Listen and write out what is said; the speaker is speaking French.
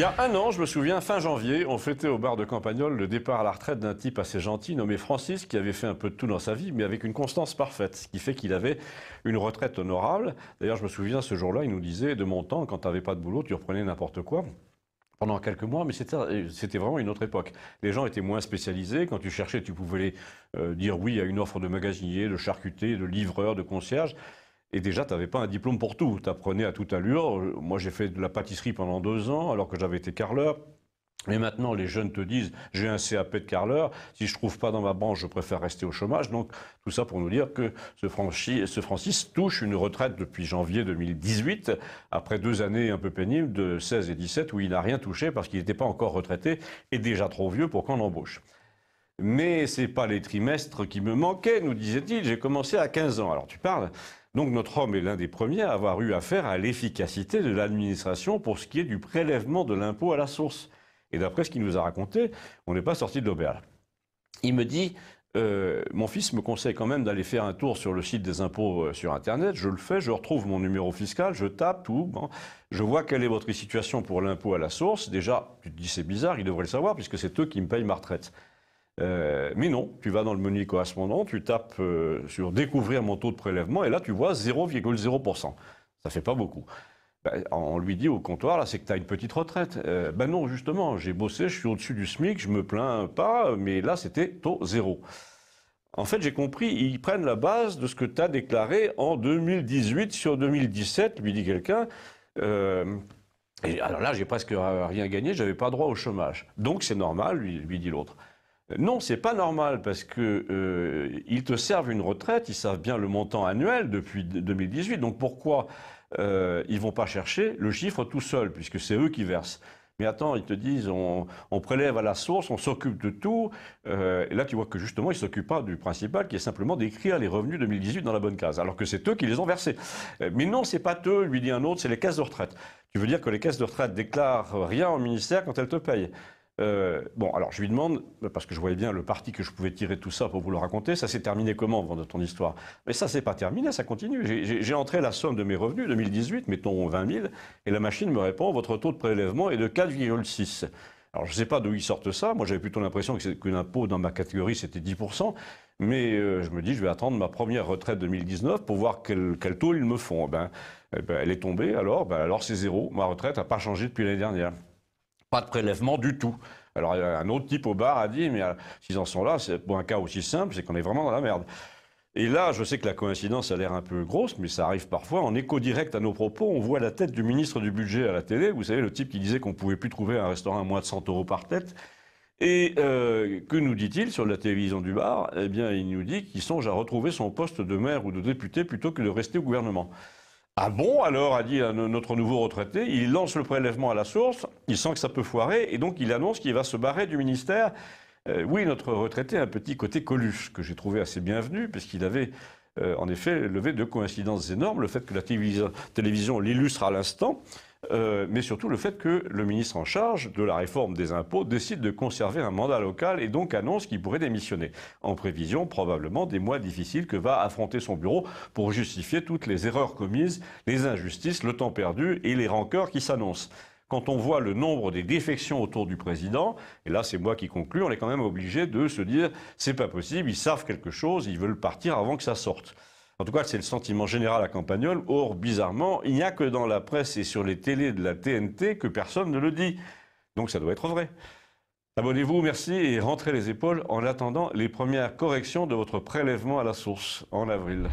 Il y a un an, je me souviens, fin janvier, on fêtait au bar de Campagnol le départ à la retraite d'un type assez gentil nommé Francis, qui avait fait un peu de tout dans sa vie, mais avec une constance parfaite, ce qui fait qu'il avait une retraite honorable. D'ailleurs, je me souviens, ce jour-là, il nous disait, de mon temps, quand tu n'avais pas de boulot, tu reprenais n'importe quoi pendant quelques mois, mais euh, c'était vraiment une autre époque. Les gens étaient moins spécialisés. Quand tu cherchais, tu pouvais euh, dire oui à une offre de magasinier, de charcutier, de livreur, de concierge. Et déjà, tu n'avais pas un diplôme pour tout. Tu apprenais à toute allure. Moi, j'ai fait de la pâtisserie pendant deux ans, alors que j'avais été carleur. Mais maintenant, les jeunes te disent, j'ai un CAP de carleur, si je trouve pas dans ma branche, je préfère rester au chômage. Donc, tout ça pour nous dire que ce, ce Francis touche une retraite depuis janvier 2018, après deux années un peu pénibles, de 16 et 17, où il n'a rien touché parce qu'il n'était pas encore retraité et déjà trop vieux pour qu'on l'embauche. Mais c'est pas les trimestres qui me manquaient, nous disait-il, j'ai commencé à 15 ans. Alors, tu parles donc notre homme est l'un des premiers à avoir eu affaire à l'efficacité de l'administration pour ce qui est du prélèvement de l'impôt à la source. Et d'après ce qu'il nous a raconté, on n'est pas sorti de l'auberge. Il me dit, euh, mon fils me conseille quand même d'aller faire un tour sur le site des impôts euh, sur Internet. Je le fais, je retrouve mon numéro fiscal, je tape tout. Je vois quelle est votre situation pour l'impôt à la source. Déjà, tu te dis c'est bizarre, ils devrait le savoir puisque c'est eux qui me payent ma retraite. Euh, mais non, tu vas dans le menu correspondant, tu tapes euh, sur découvrir mon taux de prélèvement et là tu vois 0,0%. Ça fait pas beaucoup. Bah, on lui dit au comptoir, là, c'est que tu as une petite retraite. ben non, justement, j'ai bossé, je suis au-dessus du SMIC, je me plains pas, mais là, c'était taux zéro. En fait, j'ai compris, ils prennent la base de ce que tu as déclaré en 2018 sur 2017, lui dit quelqu'un. et alors là, j'ai presque rien gagné, j'avais pas droit au chômage. Donc c'est normal, lui dit l'autre. Non, c'est pas normal parce que euh, ils te servent une retraite, ils savent bien le montant annuel depuis 2018. Donc pourquoi euh, ils vont pas chercher le chiffre tout seul puisque c'est eux qui versent. Mais attends, ils te disent, on, prélève à la source, on s'occupe de tout. Euh, et là, tu vois que justement, ils ne s'occupent pas du principal, qui est simplement d'écrire les revenus 2018 dans la bonne case, alors que c'est eux qui les ont versés. Euh, mais non, c'est pas eux, lui dit un autre, c'est les caisses de retraite. Tu veux dire que les caisses de retraite déclarent rien au ministère quand elles te payent. Euh, bon, alors je lui demande, parce que je voyais bien le parti que je pouvais tirer de tout ça pour vous le raconter, ça s'est terminé comment, de ton histoire Mais ça, c'est pas terminé, ça continue. J'ai entré la somme de mes revenus, 2018, mettons 20 000, et la machine me répond, votre taux de prélèvement est de 4,6. Alors je ne sais pas d'où ils sortent ça, moi j'avais plutôt l'impression que, qu'une l'impôt dans ma catégorie c'était 10%, mais euh, je me dis je vais attendre ma première retraite 2019 pour voir quel, taux ils me font. Eh ben, eh ben, elle est tombée alors, ben, alors c'est zéro, ma retraite n'a pas changé depuis l'année dernière. Pas de prélèvement du tout. Alors un autre type au bar a dit, mais euh, s'ils en sont là, c'est pour un cas aussi simple, c'est qu'on est vraiment dans la merde. Et là, je sais que la coïncidence a l'air un peu grosse, mais ça arrive parfois. En écho direct à nos propos, on voit la tête du ministre du Budget à la télé. Vous savez, le type qui disait qu'on ne pouvait plus trouver un restaurant à moins de 100 euros par tête. Et euh, que nous dit-il sur la télévision du bar Eh bien, il nous dit qu'il songe à retrouver son poste de maire ou de député plutôt que de rester au gouvernement. Ah bon alors, a dit euh, notre nouveau retraité, il lance le prélèvement à la source, il sent que ça peut foirer, et donc il annonce qu'il va se barrer du ministère. Euh, oui, notre retraité a un petit côté Coluche, que j'ai trouvé assez bienvenu, puisqu'il avait euh, en effet levé deux coïncidences énormes, le fait que la télévision l'illustre à l'instant, euh, mais surtout le fait que le ministre en charge de la réforme des impôts décide de conserver un mandat local et donc annonce qu'il pourrait démissionner, en prévision probablement des mois difficiles que va affronter son bureau pour justifier toutes les erreurs commises, les injustices, le temps perdu et les rancœurs qui s'annoncent quand on voit le nombre des défections autour du président, et là c'est moi qui conclue, on est quand même obligé de se dire c'est pas possible, ils savent quelque chose, ils veulent partir avant que ça sorte. En tout cas, c'est le sentiment général à Campagnol. Or, bizarrement, il n'y a que dans la presse et sur les télés de la TNT que personne ne le dit. Donc ça doit être vrai. Abonnez-vous, merci, et rentrez les épaules en attendant les premières corrections de votre prélèvement à la source en avril.